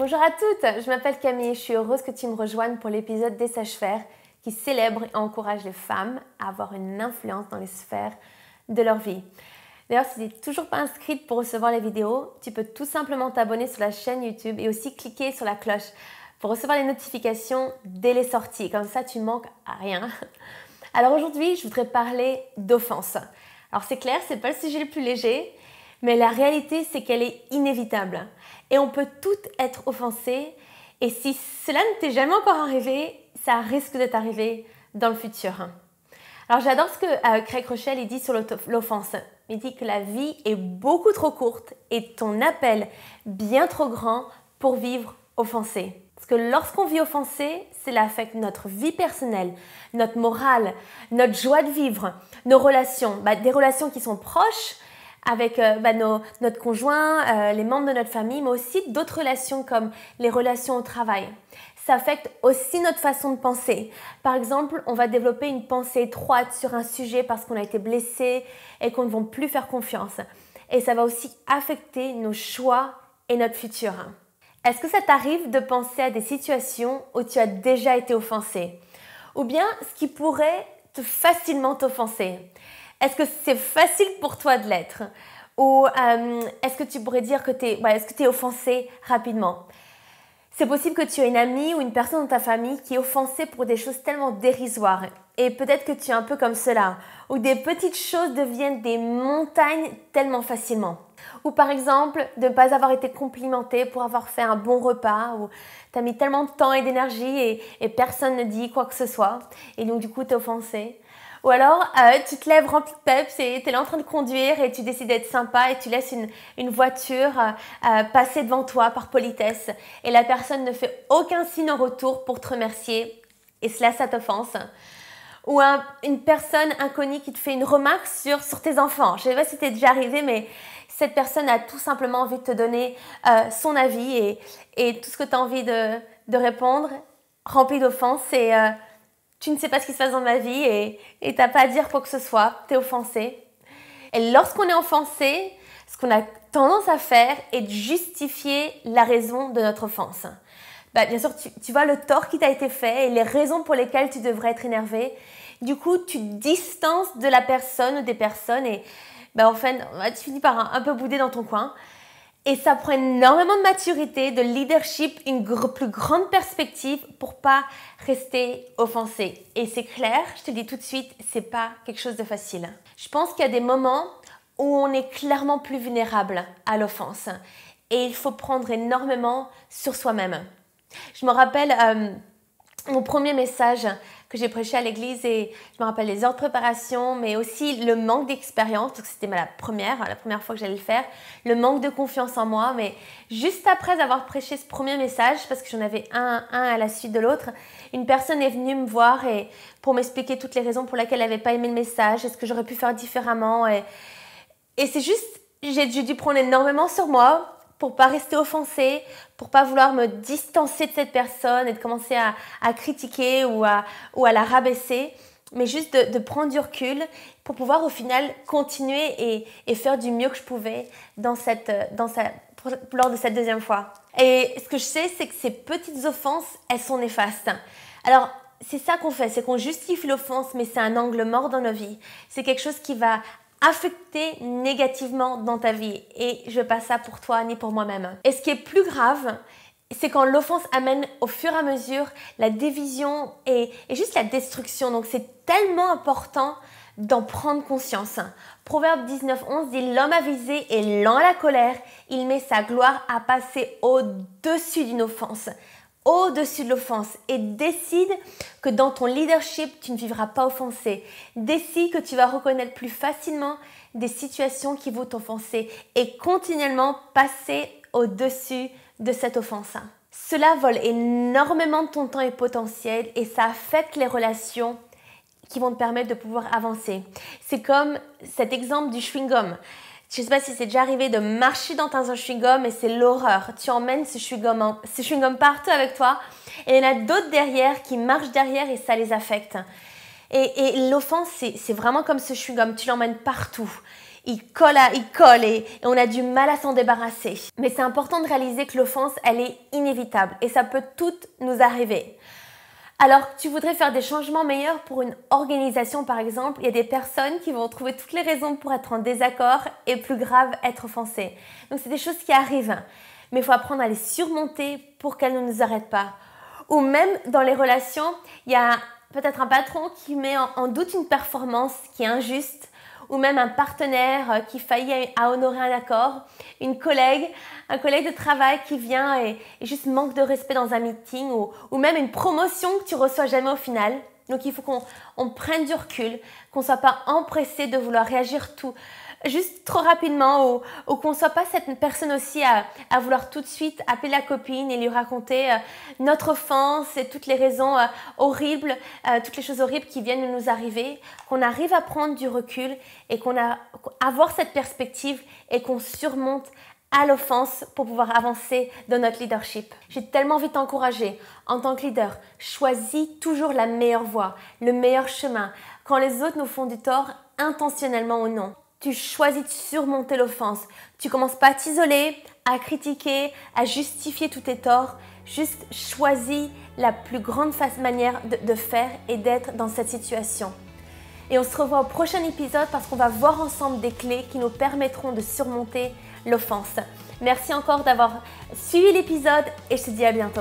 Bonjour à toutes, je m'appelle Camille et je suis heureuse que tu me rejoignes pour l'épisode des sages-faire qui célèbre et encourage les femmes à avoir une influence dans les sphères de leur vie. D'ailleurs, si tu n'es toujours pas inscrite pour recevoir les vidéos, tu peux tout simplement t'abonner sur la chaîne YouTube et aussi cliquer sur la cloche pour recevoir les notifications dès les sorties. Comme ça, tu manques à rien. Alors aujourd'hui, je voudrais parler d'offense. Alors c'est clair, c'est pas le sujet le plus léger, mais la réalité, c'est qu'elle est inévitable. Et on peut toutes être offensées. Et si cela ne t'est jamais encore arrivé, ça risque d'être arrivé dans le futur. Alors j'adore ce que euh, Craig Rochelle dit sur l'offense. Il dit que la vie est beaucoup trop courte et ton appel bien trop grand pour vivre offensé. Parce que lorsqu'on vit offensé, cela affecte notre vie personnelle, notre morale, notre joie de vivre, nos relations, bah, des relations qui sont proches, avec euh, bah, notre conjoint, euh, les membres de notre famille, mais aussi d'autres relations comme les relations au travail. Ça affecte aussi notre façon de penser. Par exemple, on va développer une pensée étroite sur un sujet parce qu'on a été blessé et qu'on ne va plus faire confiance. Et ça va aussi affecter nos choix et notre futur. Est-ce que ça t'arrive de penser à des situations où tu as déjà été offensé Ou bien ce qui pourrait te facilement t'offenser est-ce que c'est facile pour toi de l'être Ou euh, est-ce que tu pourrais dire que tu es, es offensé rapidement c'est possible que tu aies une amie ou une personne dans ta famille qui est offensée pour des choses tellement dérisoires. Et peut-être que tu es un peu comme cela, où des petites choses deviennent des montagnes tellement facilement. Ou par exemple, de ne pas avoir été complimenté pour avoir fait un bon repas, ou tu as mis tellement de temps et d'énergie et, et, personne ne dit quoi que ce soit, et donc du coup tu es offensé. Ou alors, euh, tu te lèves rempli de peps et es là en train de conduire et tu décides d'être sympa et tu laisses une, voiture euh, euh, passer devant toi par politesse et la personne ne fait aucun signe en retour pour te remercier et cela, ça t'offense ou une personne inconnue qui te fait une remarque sur, sur tes enfants. Je ne sais pas si es déjà arrivé, mais cette personne a tout simplement envie de te donner son avis et, tout ce que tu as envie de, répondre, rempli d'offense Et tu ne sais pas ce qui se passe dans ma vie et t'as pas à dire quoi que ce soit, es offensé. Et lorsqu'on est offensé, ce qu'on a tendance à faire est de justifier la raison de notre offense. Bah, bien sûr, tu, vois le tort qui t'a été fait et les raisons pour lesquelles tu devrais être énervé. Du coup, tu te distances de la personne ou des personnes et bah, en fait, tu finis par un, un peu bouder dans ton coin. Et ça prend énormément de maturité, de leadership, une plus grande perspective pour pas rester offensé. Et c'est clair, je te dis tout de suite, c'est pas quelque chose de facile. Je pense qu'il y a des moments où on est clairement plus vulnérable à l'offense. Et il faut prendre énormément sur soi-même. Je me rappelle euh, mon premier message que j'ai prêché à l'église et je me rappelle les heures de préparation, mais aussi le manque d'expérience, parce que c'était la première, la première fois que j'allais le faire, le manque de confiance en moi. Mais juste après avoir prêché ce premier message, parce que j'en avais un, à la suite de l'autre, une personne est venue me voir et pour m'expliquer toutes les raisons pour lesquelles elle n'avait pas aimé le message, est-ce que j'aurais pu faire différemment. Et, et c'est juste, j'ai dû prendre énormément sur moi pour pas rester offensé, pour pas vouloir me distancer de cette personne et de commencer à, critiquer ou à, la rabaisser, mais juste de, prendre du recul pour pouvoir au final continuer et, faire du mieux que je pouvais lors de cette deuxième fois. Et ce que je sais, c'est que ces petites offenses, elles sont néfastes. Alors, c'est ça qu'on fait, c'est qu'on justifie l'offense, mais c'est un angle mort dans nos vies. C'est quelque chose qui va affecté négativement dans ta vie. Et je passe ça pour toi ni pour moi-même. Et ce qui est plus grave, c'est quand l'offense amène au fur et à mesure la division et, juste la destruction. Donc c'est tellement important d'en prendre conscience. Proverbe 19.11 dit L'homme avisé est lent à la colère, il met sa gloire à passer au-dessus d'une offense au-dessus de l'offense et décide que dans ton leadership, tu ne vivras pas offensé. Décide que tu vas reconnaître plus facilement des situations qui vont t'offenser et continuellement passer au-dessus de cette offense. Cela vole énormément de ton temps et potentiel et ça affecte les relations qui vont te permettre de pouvoir avancer. C'est comme cet exemple du chewing-gum. Je sais pas si c'est déjà arrivé de marcher dans un chewing-gum et c'est l'horreur. Tu emmènes ce chewing-gum, ce chewing-gum partout avec toi et il y en a d'autres derrière qui marchent derrière et ça les affecte. Et, l'offense, c'est vraiment comme ce chewing-gum, tu l'emmènes partout. Il colle, il colle et, et on a du mal à s'en débarrasser. Mais c'est important de réaliser que l'offense, elle est inévitable et ça peut toutes nous arriver. Alors, tu voudrais faire des changements meilleurs pour une organisation, par exemple. Il y a des personnes qui vont trouver toutes les raisons pour être en désaccord et plus grave, être offensées. Donc, c'est des choses qui arrivent. Mais il faut apprendre à les surmonter pour qu'elles ne nous arrêtent pas. Ou même dans les relations, il y a peut-être un patron qui met en doute une performance qui est injuste ou même un partenaire euh, qui faillit à honorer un accord, une collègue, un collègue de travail qui vient et, juste manque de respect dans un meeting ou, ou, même une promotion que tu reçois jamais au final. Donc il faut qu'on prenne du recul, qu'on ne soit pas empressé de vouloir réagir tout, juste trop rapidement ou, qu'on ne soit pas cette personne aussi à, vouloir tout de suite appeler la copine et lui raconter euh, notre offense et toutes les raisons euh, horribles, euh, toutes les choses horribles qui viennent nous arriver, qu'on arrive à prendre du recul et qu'on a avoir cette perspective et qu'on surmonte à l'offense pour pouvoir avancer dans notre leadership. J'ai tellement envie de t'encourager. En tant que leader, choisis toujours la meilleure voie, le meilleur chemin. Quand les autres nous font du tort, intentionnellement ou non tu choisis de surmonter l'offense. Tu commences pas à t'isoler, à critiquer, à justifier tous tes torts. Juste choisis la plus grande manière de, de faire et d'être dans cette situation. Et on se revoit au prochain épisode parce qu'on va voir ensemble des clés qui nous permettront de surmonter l'offense. Merci encore d'avoir suivi l'épisode et je te dis à bientôt.